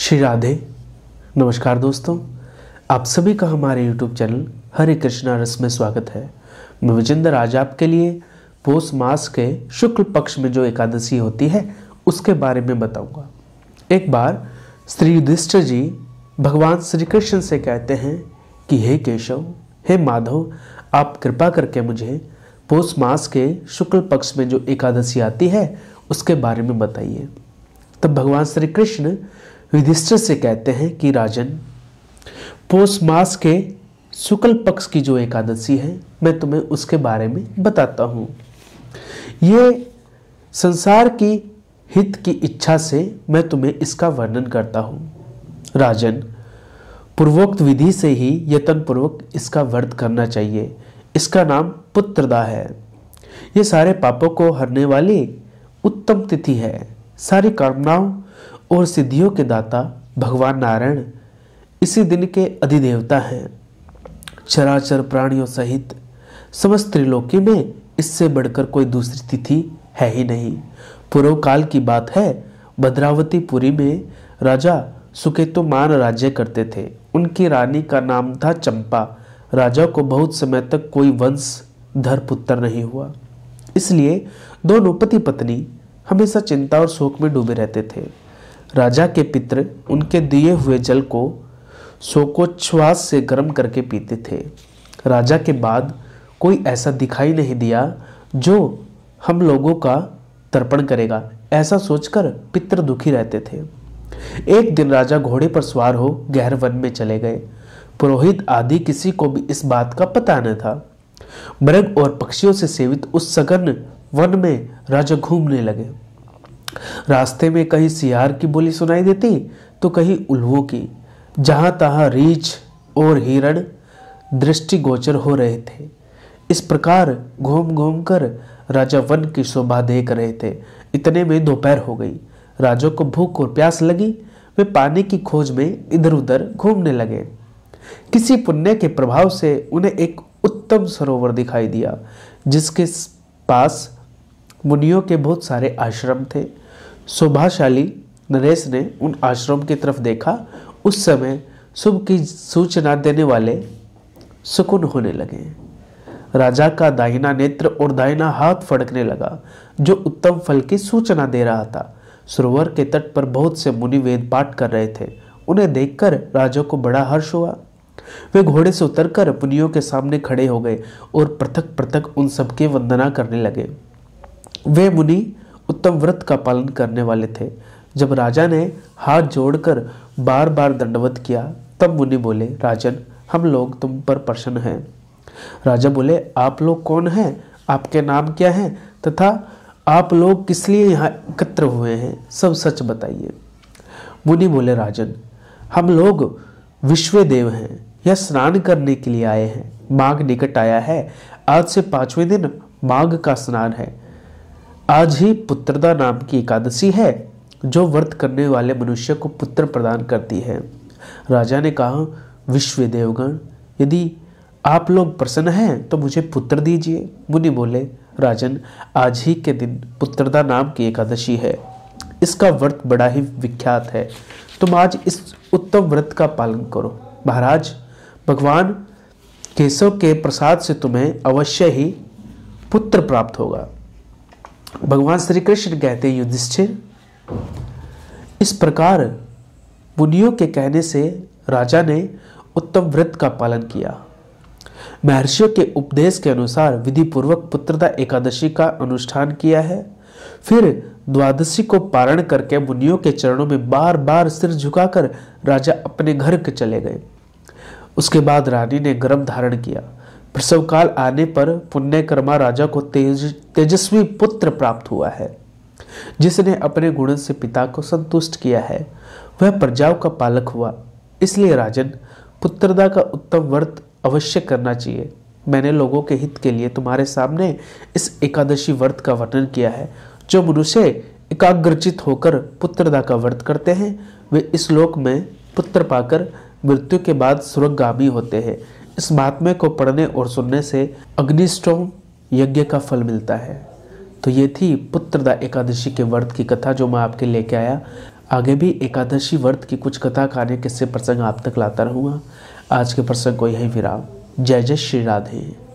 श्री राधे नमस्कार दोस्तों आप सभी का हमारे YouTube चैनल हरे कृष्णा रस में स्वागत है मैं विजेंद्र आज आपके लिए पोष मास के शुक्ल पक्ष में जो एकादशी होती है उसके बारे में बताऊंगा एक बार श्री युधिष्ठिर जी भगवान श्री कृष्ण से कहते हैं कि हे केशव हे माधव आप कृपा करके मुझे पोष मास के शुक्ल पक्ष में जो एकादशी आती है उसके बारे में बताइए तब भगवान श्री कृष्ण विधिष्ठ से कहते हैं कि राजन पोष मास के शुक्ल पक्ष की जो एकादशी है मैं तुम्हें उसके बारे में बताता हूँ ये संसार की हित की इच्छा से मैं तुम्हें इसका वर्णन करता हूँ राजन पूर्वोक्त विधि से ही यतन पूर्वक इसका व्रत करना चाहिए इसका नाम पुत्रदा है ये सारे पापों को हरने वाली उत्तम तिथि है सारी कामनाओं और सिद्धियों के दाता भगवान नारायण इसी दिन के अधिदेवता हैं चराचर प्राणियों सहित समस्त त्रिलोकी में इससे बढ़कर कोई दूसरी तिथि है ही नहीं पूर्व काल की बात है भद्रावती पुरी में राजा सुकेतु मान राज्य करते थे उनकी रानी का नाम था चंपा राजा को बहुत समय तक कोई वंश धर पुत्र नहीं हुआ इसलिए दोनों पति पत्नी हमेशा चिंता और शोक में डूबे रहते थे राजा के पित्र उनके दिए हुए जल को शोकोच्छ्वास से गर्म करके पीते थे राजा के बाद कोई ऐसा दिखाई नहीं दिया जो हम लोगों का तर्पण करेगा ऐसा सोचकर पितर दुखी रहते थे एक दिन राजा घोड़े पर सवार हो गहर वन में चले गए पुरोहित आदि किसी को भी इस बात का पता न था मृग और पक्षियों से सेवित उस सघन वन में राजा घूमने लगे रास्ते में कहीं सियार की बोली सुनाई देती तो कहीं उल्वों की जहां तहा रीछ और हिरण दृष्टिगोचर हो रहे थे इस प्रकार घूम घूम कर राजा वन की शोभा देख रहे थे इतने में दोपहर हो गई राजो को भूख और प्यास लगी वे पानी की खोज में इधर उधर घूमने लगे किसी पुण्य के प्रभाव से उन्हें एक उत्तम सरोवर दिखाई दिया जिसके पास मुनियों के बहुत सारे आश्रम थे शोभाशाली नरेश ने उन आश्रम की तरफ देखा उस समय शुभ की सूचना देने वाले सुकुन होने लगे राजा का दाहिना नेत्र और दाहिना हाथ फड़कने लगा जो उत्तम फल की सूचना दे रहा था सरोवर के तट पर बहुत से मुनि वेद पाठ कर रहे थे उन्हें देखकर राजा को बड़ा हर्ष हुआ वे घोड़े से उतरकर मुनियों के सामने खड़े हो गए और पृथक पृथक उन सबके वंदना करने लगे वे मुनि उत्तम व्रत का पालन करने वाले थे जब राजा ने हाथ जोड़कर बार बार दंडवत किया तब मुनि बोले राजन हम लोग तुम पर प्रसन्न हैं राजा बोले आप लोग कौन हैं आपके नाम क्या है तथा आप लोग किस लिए यहाँ एकत्र हुए हैं सब सच बताइए मुनि बोले राजन हम लोग विश्व देव हैं यह स्नान करने के लिए आए हैं माघ निकट आया है आज से पांचवें दिन माघ का स्नान है आज ही पुत्रदा नाम की एकादशी है जो व्रत करने वाले मनुष्य को पुत्र प्रदान करती है राजा ने कहा विश्व देवगण यदि आप लोग प्रसन्न हैं तो मुझे पुत्र दीजिए मुनि बोले राजन आज ही के दिन पुत्रदा नाम की एकादशी है इसका व्रत बड़ा ही विख्यात है तुम आज इस उत्तम व्रत का पालन करो महाराज भगवान केशव के प्रसाद से तुम्हें अवश्य ही पुत्र प्राप्त होगा भगवान श्री कृष्ण कहते युधिष्ठिर इस प्रकार मुनियों के कहने से राजा ने उत्तम व्रत का पालन किया महर्षियों के उपदेश के अनुसार विधिपूर्वक पुत्रदा एकादशी का अनुष्ठान किया है फिर द्वादशी को पारण करके मुनियों के चरणों में बार बार सिर झुकाकर राजा अपने घर के चले गए उसके बाद रानी ने गर्भ धारण किया प्रसव काल आने पर पुण्यकर्मा राजा को तेज तेजस्वी पुत्र प्राप्त हुआ है जिसने अपने गुण से पिता को संतुष्ट किया है वह प्रजाओं का पालक हुआ इसलिए राजन पुत्रदा का उत्तम व्रत अवश्य करना चाहिए मैंने लोगों के हित के लिए तुम्हारे सामने इस एकादशी व्रत का वर्णन किया है जो मनुष्य एकाग्रचित होकर पुत्रदा का व्रत करते हैं वे इस लोक में पुत्र पाकर मृत्यु के बाद स्वर्गामी होते हैं इस महात्म्य को पढ़ने और सुनने से अग्निस्टोम यज्ञ का फल मिलता है तो ये थी पुत्रदा एकादशी के व्रत की कथा जो मैं आपके लेके आया आगे भी एकादशी व्रत की कुछ कथा खाने किस्से प्रसंग आप तक लाता रहूँगा आज के प्रसंग को यही विराम जय जय श्री राधे